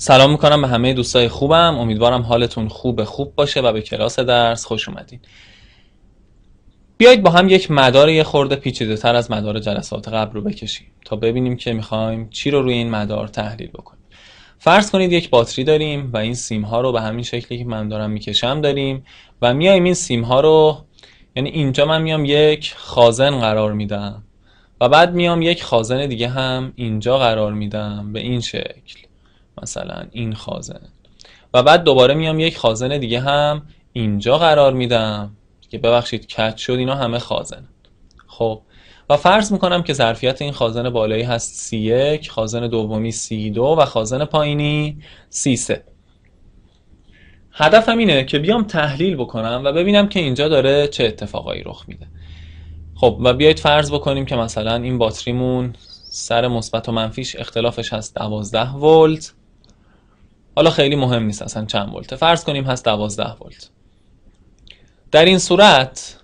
سلام میکنم به همه دوستای خوبم امیدوارم حالتون خوب خوب باشه و به کلاس درس خوش اومدین بیایید با هم یک مدار یه خورده پیچیده تر از مدار جلسات قبل رو بکشیم تا ببینیم که میخوایم چی رو روی این مدار تحلیل بکنیم فرض کنید یک باتری داریم و این سیم ها رو به همین شکلی که من دارم میکشم داریم و میایم این سیم ها رو یعنی اینجا من میام یک خازن قرار میدم و بعد میام یک خازن دیگه هم اینجا قرار میدم به این شکل مثلا این خازن و بعد دوباره میام یک خازن دیگه هم اینجا قرار میدم که ببخشید کت شد اینا همه خازن خب و فرض میکنم که ظرفیت این خازن بالایی هست سی یک خازن دومی سی دو و خازن پایینی سی سه هدفم اینه که بیام تحلیل بکنم و ببینم که اینجا داره چه اتفاقایی رخ میده خب و بیایید فرض بکنیم که مثلا این باتریمون سر مثبت و منفیش اختلافش هست 12 ولت حالا خیلی مهم نیست اصلا چند ولته فرض کنیم هست 12 ولت در این صورت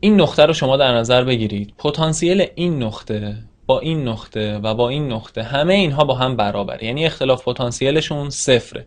این نقطه رو شما در نظر بگیرید پتانسیل این نقطه با این نقطه و با این نقطه همه اینها با هم برابر یعنی اختلاف پتانسیلشون صفره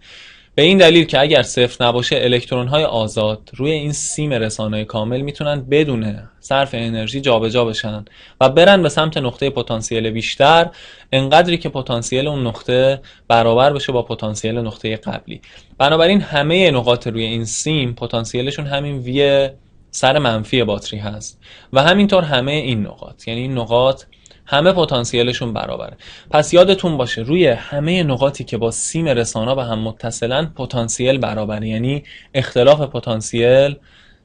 به این دلیل که اگر صفر نباشه الکترون های آزاد روی این سیم رسانه کامل میتونن بدون صرف انرژی جابجا جا بشن و برن به سمت نقطه پتانسیل بیشتر انقدری که پتانسیل اون نقطه برابر بشه با پتانسیل نقطه قبلی بنابراین همه نقاط روی این سیم پتانسیلشون همین وی سر منفی باتری هست و همینطور همه این نقاط یعنی این نقاط همه پتانسیلشون برابره پس یادتون باشه روی همه نقاطی که با سیم رسانا به هم متصلن پتانسیل برابره یعنی اختلاف پتانسیل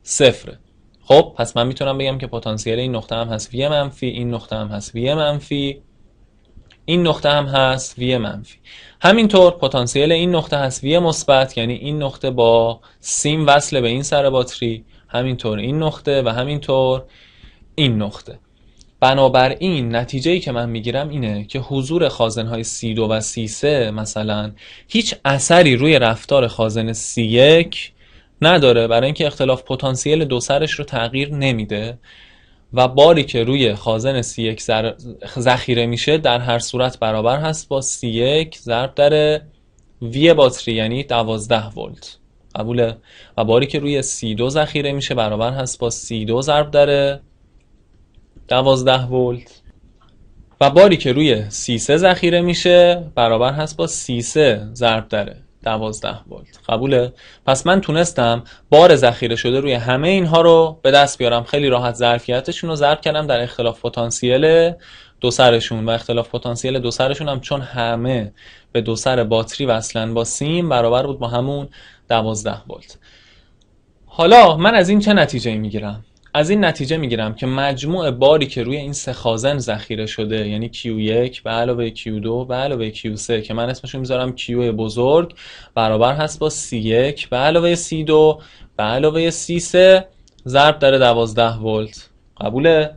صفره خب پس من میتونم بگم که پتانسیل این نقطه هم هست وی منفی این نقطه هم هست وی منفی این نقطه هم هست وی منفی همینطور پتانسیل این نقطه هست وی مثبت یعنی این نقطه با سیم وصل به این سر باتری همینطور این نقطه و همینطور این نقطه بنابراین نتیجه که من میگیرم اینه که حضور خازن های سی دو و سی سه مثلا هیچ اثری روی رفتار خازن سی یک نداره برای اینکه اختلاف پتانسیل دو سرش رو تغییر نمیده و باری که روی خازن سی یک ذخیره میشه در هر صورت برابر هست با سی یک ضرب در وی باتری یعنی دوازده ولت قبوله و باری که روی سی دو ذخیره میشه برابر هست با سی دو ضرب در 12 ولت و باری که روی سیسه ذخیره میشه برابر هست با سیسه ضرب داره 12 ولت قبوله پس من تونستم بار ذخیره شده روی همه اینها رو به دست بیارم خیلی راحت ظرفیتشون رو ضرب کردم در اختلاف پتانسیل دو سرشون و اختلاف پتانسیل دو سرشون هم چون همه به دو سر باتری وصلن با سیم برابر بود با همون 12 ولت حالا من از این چه نتیجه ای میگیرم از این نتیجه میگیرم که مجموع باری که روی این سه خازن ذخیره شده یعنی Q1 به علاوه Q2 به علاوه Q3 که من اسمش میذارم Q بزرگ برابر هست با C1 به علاوه C2 به علاوه C3 ضرب در 12 ولت قبوله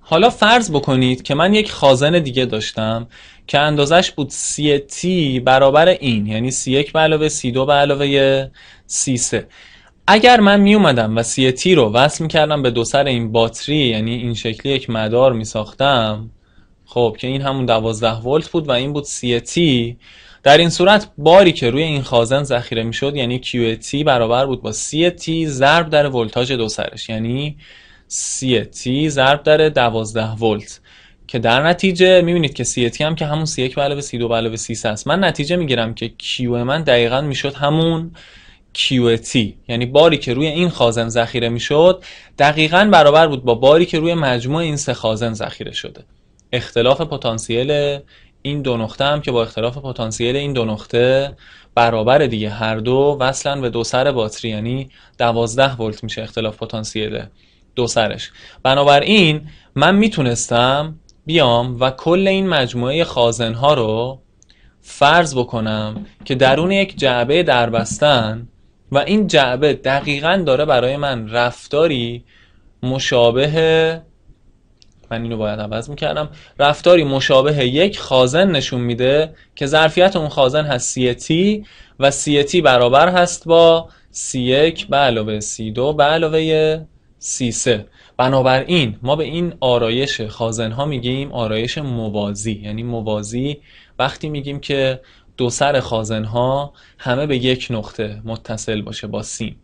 حالا فرض بکنید که من یک خازن دیگه داشتم که اندازش بود سی برابر این یعنی سی 1 به علاوه سی 2 به علاوه سی 3 اگر من می اومدم و سی تی رو وصل می کردم به دو سر این باتری یعنی این شکلی یک مدار می ساختم خب که این همون دوازده ولت بود و این بود سی تی در این صورت باری که روی این خازن ذخیره می شد یعنی تی برابر بود با CT ضرب در ولتاژ دو سرش یعنی CT ضرب در دوازده ولت که در نتیجه میبینید که تی هم که همون سی 1 بله به سی دو بله به سی است من نتیجه میگیرم که کیو من دقیقا میشد همون QT یعنی باری که روی این خازن ذخیره میشد دقیقا برابر بود با باری که روی مجموع این سه خازن ذخیره شده اختلاف پتانسیل این دو نقطه هم که با اختلاف پتانسیل این دو نقطه برابر دیگه هر دو وصلن به دو سر باتری یعنی 12 ولت میشه اختلاف پتانسیل دو سرش بنابراین من میتونستم بیام و کل این مجموعه خازن ها رو فرض بکنم که درون یک جعبه دربستن و این جعبه دقیقا داره برای من رفتاری مشابه من اینو باید عوض میکردم رفتاری مشابه یک خازن نشون میده که ظرفیت اون خازن هست سی و سی برابر هست با سی یک به علاوه سی دو به علاوه سی سه بنابراین ما به این آرایش خازن ها میگیم آرایش موازی یعنی موازی وقتی میگیم که دو سر خازن ها همه به یک نقطه متصل باشه با سین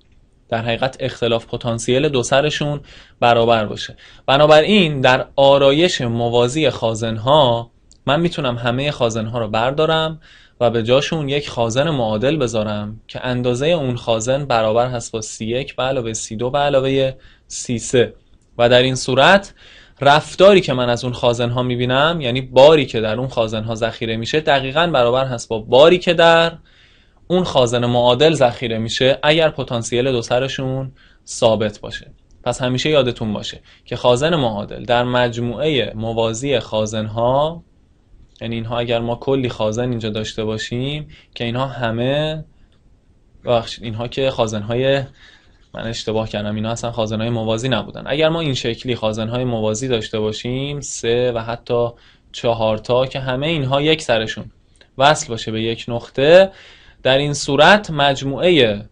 در حقیقت اختلاف پتانسیل دو سرشون برابر باشه بنابراین در آرایش موازی خازن ها من میتونم همه خازن ها رو بردارم و به جاشون یک خازن معادل بذارم که اندازه اون خازن برابر هست با C1 به علاوه C2 به علاوه C3 و در این صورت رفتاری که من از اون خازن ها میبینم یعنی باری که در اون خازن ها ذخیره میشه دقیقا برابر هست با باری که در اون خازن معادل ذخیره میشه اگر پتانسیل دو سرشون ثابت باشه پس همیشه یادتون باشه که خازن معادل در مجموعه موازی خازن ها یعنی اینها اگر ما کلی خازن اینجا داشته باشیم که اینها همه ببخشید اینها که خازن های من اشتباه کردم اینا اصلا خازنهای موازی نبودن اگر ما این شکلی خازنهای موازی داشته باشیم سه و حتی چهار تا که همه اینها یک سرشون وصل باشه به یک نقطه در این صورت مجموعه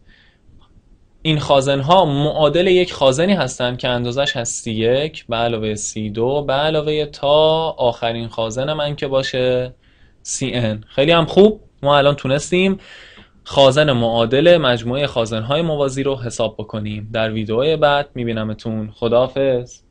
این خازن ها معادل یک خازنی هستند که اندازش هست سی یک به علاوه سی دو به علاوه تا آخرین خازن من که باشه سی خیلی هم خوب ما الان تونستیم خازن معادل مجموعه خازنهای موازی رو حساب بکنیم در ویدئوی بعد میبینمتون خداحافظ